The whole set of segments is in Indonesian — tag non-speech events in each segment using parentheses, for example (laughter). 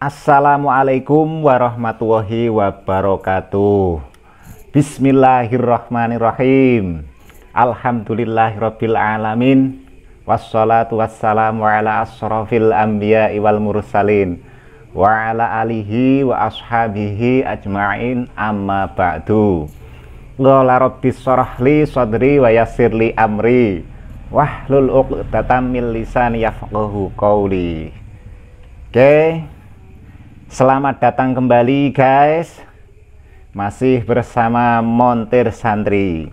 Assalamualaikum warahmatullahi wabarakatuh Bismillahirrahmanirrahim Alhamdulillahirrabbilalamin Wassalatu wassalamu ala asrafil anbiya wal mursalin Wa ala alihi wa ashabihi ajma'in amma ba'du Qala rabbi sorahli sodri wa yasirli amri wahlul uqtatam min lisani yafqahu qawli. Oke, okay. Selamat datang kembali guys Masih bersama Montir Santri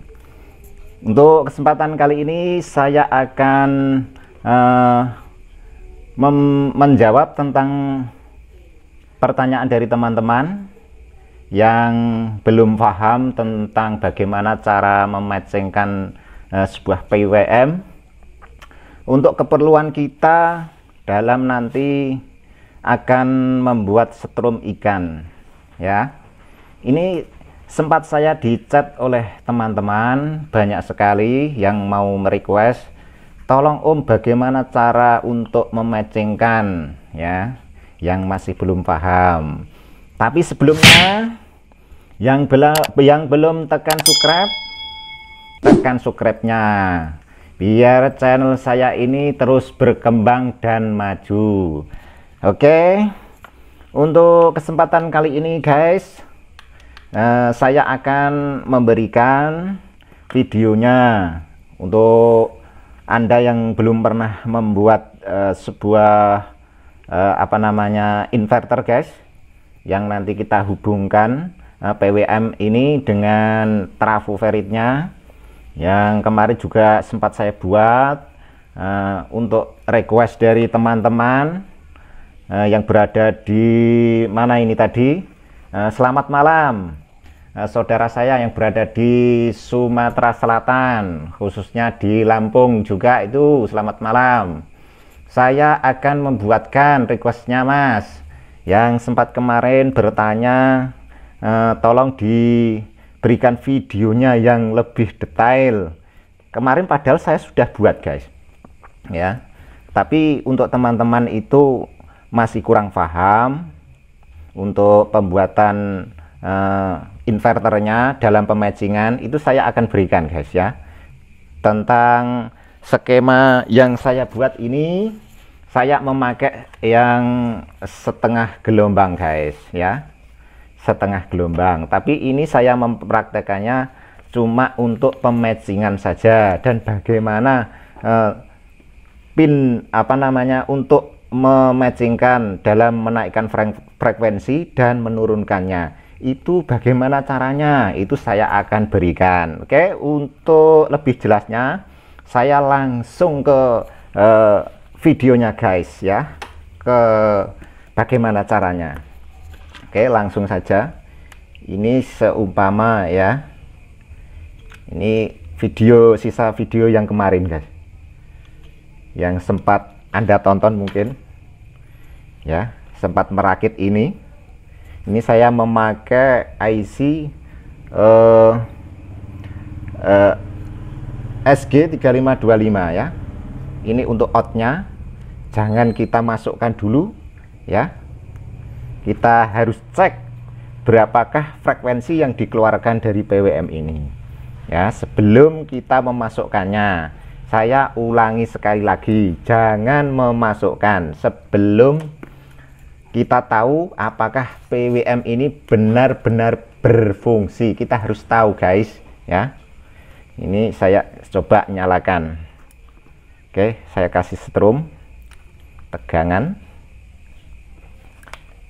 Untuk kesempatan kali ini saya akan uh, menjawab tentang pertanyaan dari teman-teman yang belum paham tentang bagaimana cara mematchingkan uh, sebuah PWM untuk keperluan kita dalam nanti akan membuat setrum ikan ya ini sempat saya dicat oleh teman-teman banyak sekali yang mau merequest tolong om bagaimana cara untuk mematchingkan ya yang masih belum paham tapi sebelumnya yang, bela yang belum tekan subscribe tekan subscribe-nya biar channel saya ini terus berkembang dan maju Oke, untuk kesempatan kali ini guys, eh, saya akan memberikan videonya untuk anda yang belum pernah membuat eh, sebuah eh, apa namanya inverter guys, yang nanti kita hubungkan PWM ini dengan trafo feritnya yang kemarin juga sempat saya buat uh, untuk request dari teman-teman uh, yang berada di mana ini tadi? Uh, selamat malam, uh, saudara saya yang berada di Sumatera Selatan, khususnya di Lampung juga itu selamat malam. Saya akan membuatkan requestnya Mas yang sempat kemarin bertanya uh, tolong diberikan videonya yang lebih detail. Kemarin padahal saya sudah buat guys, ya. Tapi untuk teman-teman itu masih kurang paham untuk pembuatan uh, inverternya dalam pematchingan itu saya akan berikan guys ya tentang skema yang saya buat ini saya memakai yang setengah gelombang guys ya setengah gelombang tapi ini saya mempraktekannya cuma untuk pematchingan saja dan bagaimana uh, pin apa namanya untuk mematchingkan dalam menaikkan frekuensi dan menurunkannya itu bagaimana caranya itu saya akan berikan oke untuk lebih jelasnya saya langsung ke uh, videonya guys ya ke bagaimana caranya oke langsung saja ini seumpama ya ini video sisa video yang kemarin guys yang sempat anda tonton mungkin ya sempat merakit ini ini saya memakai IC eh, uh, eh, SG3525 ya ini untuk outnya jangan kita masukkan dulu ya kita harus cek berapakah frekuensi yang dikeluarkan dari PWM ini ya sebelum kita memasukkannya saya ulangi sekali lagi jangan memasukkan sebelum kita tahu apakah PWM ini benar-benar berfungsi kita harus tahu guys ya ini saya coba nyalakan oke saya kasih strum tegangan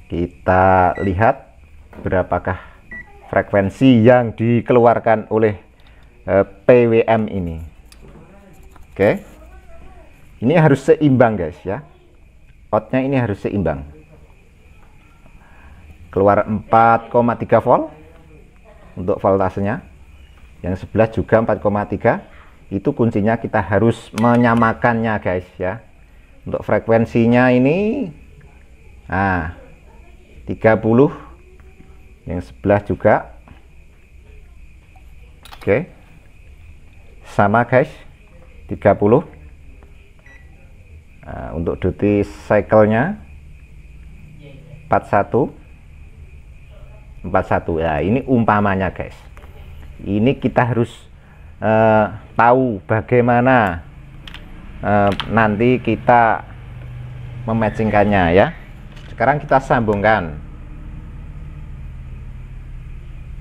kita lihat berapakah frekuensi yang dikeluarkan oleh eh, PWM ini Oke. Ini harus seimbang guys ya. Outnya ini harus seimbang. Keluar 4,3 volt untuk voltasenya. Yang sebelah juga 4,3. Itu kuncinya kita harus menyamakannya guys ya. Untuk frekuensinya ini nah 30 yang sebelah juga. Oke. Sama guys. 30 nah, untuk duty cycle-nya 41 41 ya ini umpamanya guys ini kita harus uh, tahu bagaimana uh, nanti kita mematchingkannya ya sekarang kita sambungkan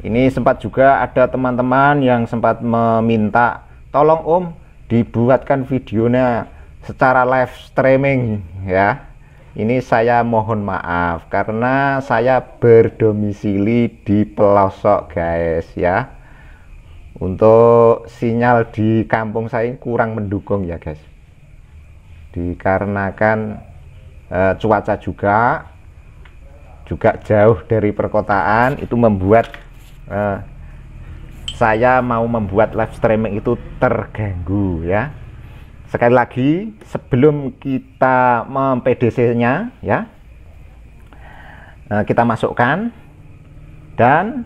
ini sempat juga ada teman-teman yang sempat meminta tolong om dibuatkan videonya secara live streaming ya ini saya mohon maaf karena saya berdomisili di pelosok guys ya untuk sinyal di kampung saya kurang mendukung ya guys dikarenakan e, cuaca juga juga jauh dari perkotaan itu membuat e, saya mau membuat live streaming itu terganggu ya. Sekali lagi sebelum kita mem nya ya. Eh, kita masukkan dan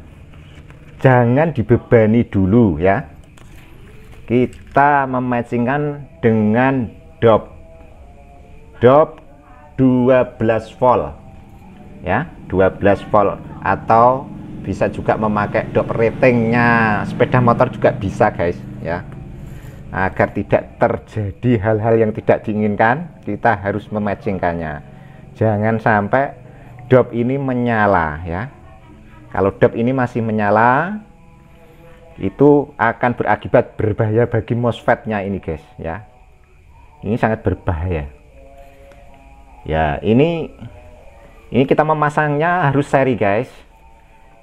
jangan dibebani dulu ya. Kita mematchingkan dengan dop. Dop 12 volt ya, 12 volt atau bisa juga memakai dop ratingnya sepeda motor juga bisa guys ya agar tidak terjadi hal-hal yang tidak diinginkan kita harus mematchingkannya jangan sampai dop ini menyala ya kalau dop ini masih menyala itu akan berakibat berbahaya bagi MOSFETnya ini guys ya ini sangat berbahaya ya ini ini kita memasangnya harus seri guys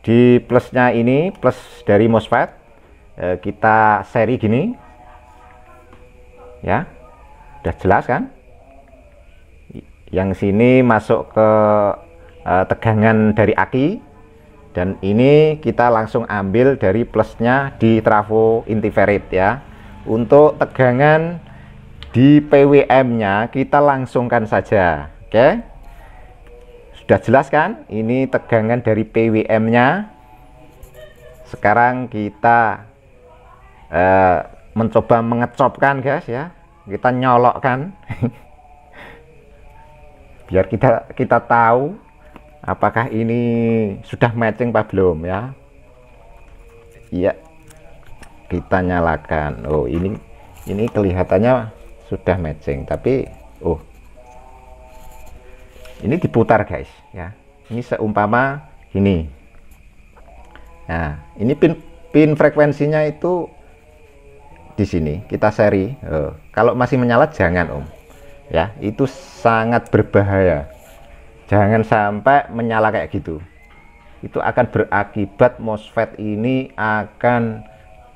di plusnya ini plus dari MOSFET eh, kita seri gini ya udah jelas kan yang sini masuk ke eh, tegangan dari aki dan ini kita langsung ambil dari plusnya di trafo intiferit ya untuk tegangan di PWM nya kita langsungkan saja oke okay? Sudah jelas kan? Ini tegangan dari PWM-nya. Sekarang kita eh, mencoba mengecopkan guys ya. Kita nyolokkan. (laughs) Biar kita kita tahu apakah ini sudah matching apa belum ya. Iya. Kita nyalakan. Oh, ini ini kelihatannya sudah matching tapi oh ini diputar guys ya ini seumpama gini nah ini pin pin frekuensinya itu di sini kita seri oh, kalau masih menyala jangan om ya itu sangat berbahaya jangan sampai menyala kayak gitu itu akan berakibat MOSFET ini akan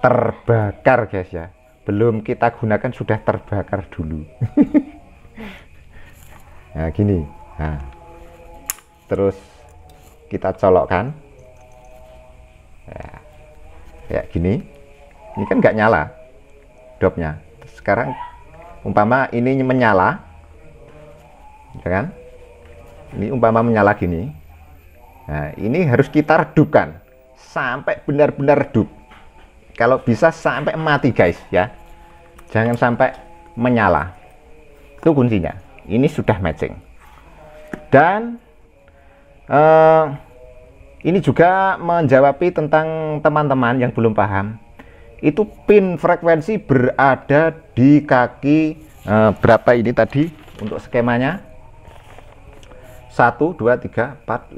terbakar guys ya belum kita gunakan sudah terbakar dulu (laughs) nah gini nah, terus kita colokkan ya, kayak gini ini kan nggak nyala dopnya sekarang umpama ini menyala ya kan ini umpama menyala gini nah ini harus kita redupkan sampai benar-benar redup kalau bisa sampai mati guys ya jangan sampai menyala itu kuncinya ini sudah matching dan uh, ini juga menjawabi tentang teman-teman yang belum paham itu pin frekuensi berada di kaki uh, berapa ini tadi untuk skemanya 1 2 3 4 5 6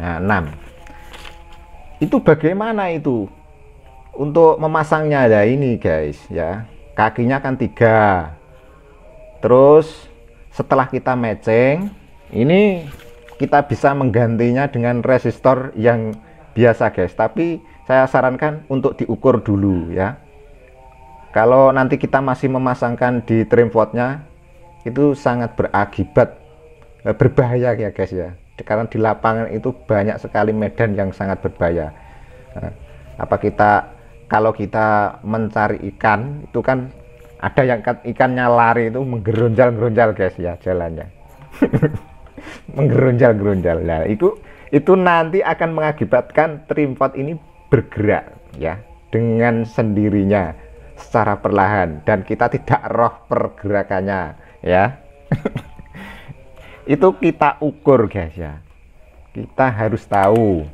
nah 6 itu bagaimana itu untuk memasangnya ada ya, ini guys ya kakinya kan tiga terus setelah kita matching ini kita bisa menggantinya dengan resistor yang biasa guys tapi saya sarankan untuk diukur dulu ya kalau nanti kita masih memasangkan di trim voltnya itu sangat berakibat eh, berbahaya ya guys ya karena di lapangan itu banyak sekali medan yang sangat berbahaya nah, apa kita kalau kita mencari ikan itu kan ada yang ikannya lari itu menggeronjal-geronjal guys ya jalannya (laughs) menggeronjal-geronjal nah itu itu nanti akan mengakibatkan trimpot ini bergerak ya dengan sendirinya secara perlahan dan kita tidak roh pergerakannya ya (laughs) itu kita ukur guys ya kita harus tahu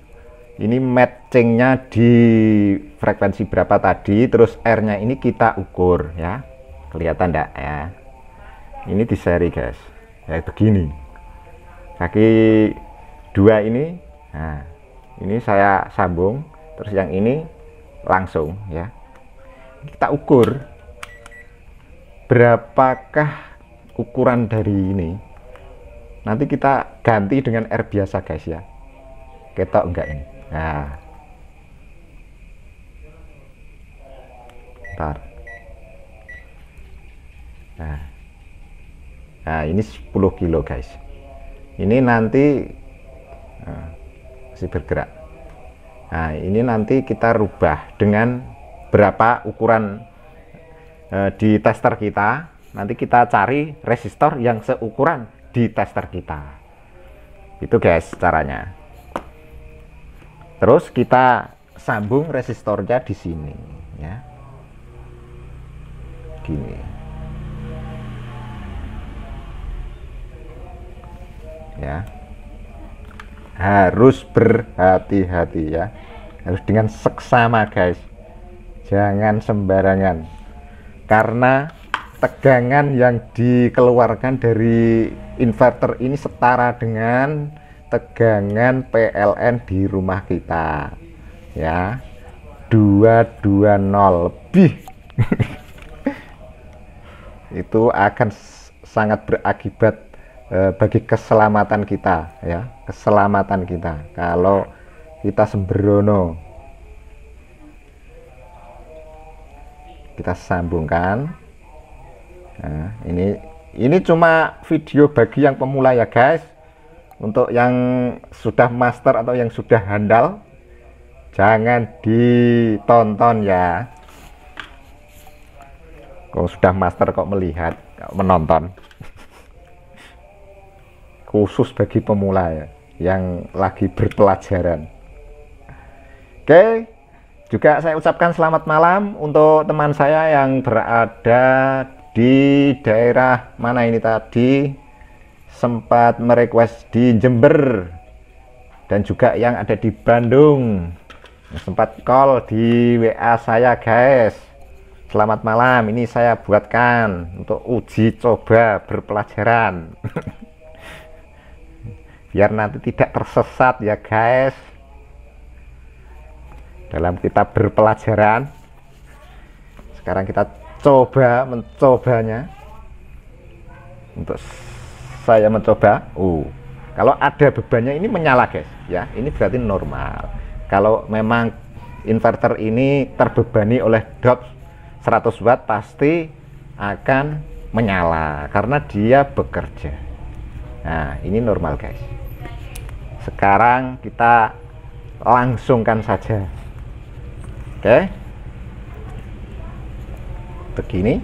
ini matchingnya di frekuensi berapa tadi terus R nya ini kita ukur ya kelihatan enggak ya ini di seri guys ya begini kaki dua ini nah ini saya sambung terus yang ini langsung ya kita ukur berapakah ukuran dari ini nanti kita ganti dengan air biasa guys ya ketok enggak ini nah Bentar nah, nah ini 10 kilo guys ini nanti nah, masih bergerak nah ini nanti kita rubah dengan berapa ukuran eh, di tester kita nanti kita cari resistor yang seukuran di tester kita itu guys caranya terus kita sambung resistornya di sini ya gini ya harus berhati-hati ya harus dengan seksama guys jangan sembarangan karena tegangan yang dikeluarkan dari inverter ini setara dengan tegangan PLN di rumah kita ya 220 lebih (laughs) itu akan sangat berakibat Eh, bagi keselamatan kita ya keselamatan kita kalau kita sembrono kita sambungkan nah, ini ini cuma video bagi yang pemula ya guys untuk yang sudah master atau yang sudah handal jangan ditonton ya kalau sudah master kok melihat menonton khusus bagi pemula ya yang lagi berpelajaran. Oke, juga saya ucapkan selamat malam untuk teman saya yang berada di daerah mana ini tadi sempat merequest di Jember dan juga yang ada di Bandung sempat call di WA saya guys selamat malam ini saya buatkan untuk uji coba berpelajaran (laughs) biar nanti tidak tersesat ya guys dalam kita berpelajaran sekarang kita coba mencobanya untuk saya mencoba uh kalau ada bebannya ini menyala guys ya ini berarti normal kalau memang inverter ini terbebani oleh drop 100 watt pasti akan menyala karena dia bekerja nah ini normal guys sekarang kita langsungkan saja oke begini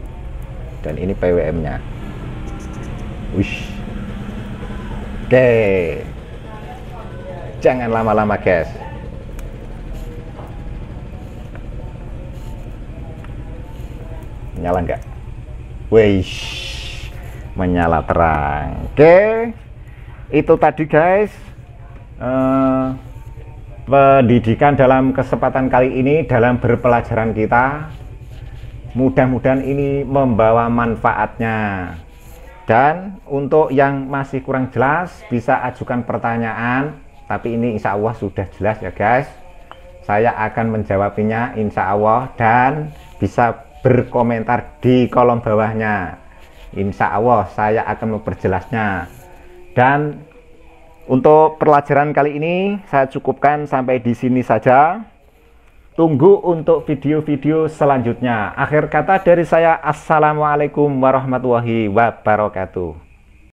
dan ini PWM nya wish oke jangan lama-lama guys nyala enggak wish menyala terang oke itu tadi guys Eh, pendidikan dalam kesempatan kali ini dalam berpelajaran kita mudah-mudahan ini membawa manfaatnya dan untuk yang masih kurang jelas bisa ajukan pertanyaan tapi ini insya Allah sudah jelas ya guys saya akan menjawabnya insya Allah dan bisa berkomentar di kolom bawahnya insya Allah saya akan memperjelasnya dan untuk pelajaran kali ini saya cukupkan sampai di sini saja. Tunggu untuk video-video selanjutnya. Akhir kata dari saya, Assalamualaikum warahmatullahi wabarakatuh.